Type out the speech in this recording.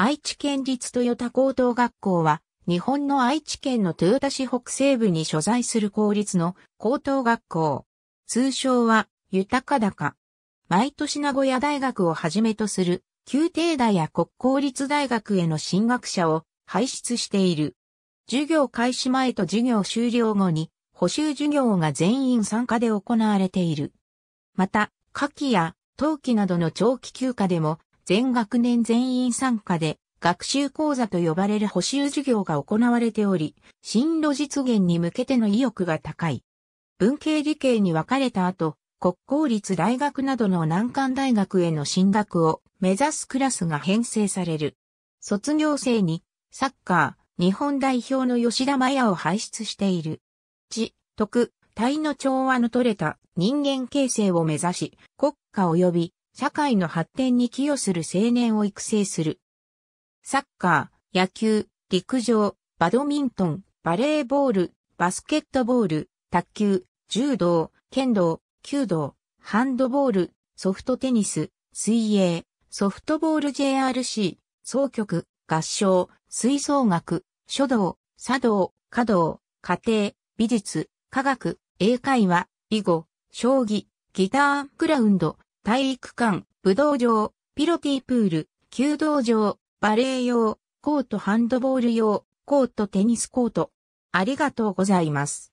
愛知県立豊田高等学校は、日本の愛知県の豊田市北西部に所在する公立の高等学校。通称は、豊か高。毎年名古屋大学をはじめとする、旧帝大や国公立大学への進学者を輩出している。授業開始前と授業終了後に、補修授業が全員参加で行われている。また、夏季や冬季などの長期休暇でも全学年全員参加で学習講座と呼ばれる補修授業が行われており、進路実現に向けての意欲が高い。文系理系に分かれた後、国公立大学などの難関大学への進学を目指すクラスが編成される。卒業生にサッカー、日本代表の吉田麻也を輩出している。知、徳、体の調和の取れた人間形成を目指し、国家及び社会の発展に寄与する青年を育成する。サッカー、野球、陸上、バドミントン、バレーボール、バスケットボール、卓球、柔道、剣道、弓道、ハンドボール、ソフトテニス、水泳、ソフトボール JRC、総局、合唱、吹奏楽、書道、茶道、華道、家庭、美術、科学、英会話、囲碁、将棋、ギター、グラウンド、体育館、武道場、ピロティプール、弓道場、バレー用、コートハンドボール用、コートテニスコート。ありがとうございます。